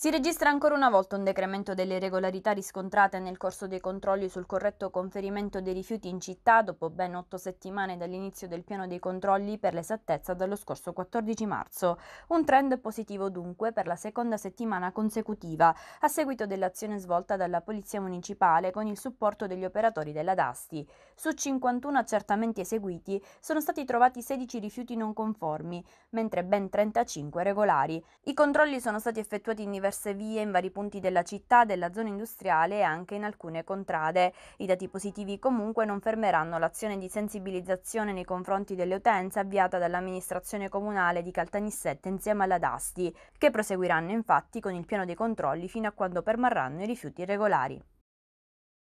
Si registra ancora una volta un decremento delle irregolarità riscontrate nel corso dei controlli sul corretto conferimento dei rifiuti in città dopo ben otto settimane dall'inizio del piano dei controlli per l'esattezza dallo scorso 14 marzo. Un trend positivo dunque per la seconda settimana consecutiva, a seguito dell'azione svolta dalla Polizia Municipale con il supporto degli operatori della DASTI. Su 51 accertamenti eseguiti sono stati trovati 16 rifiuti non conformi, mentre ben 35 regolari. I controlli sono stati effettuati in diversi diverse vie in vari punti della città, della zona industriale e anche in alcune contrade. I dati positivi comunque non fermeranno l'azione di sensibilizzazione nei confronti delle utenze avviata dall'amministrazione comunale di Caltanissette insieme alla DASTI, che proseguiranno infatti con il piano dei controlli fino a quando permarranno i rifiuti irregolari.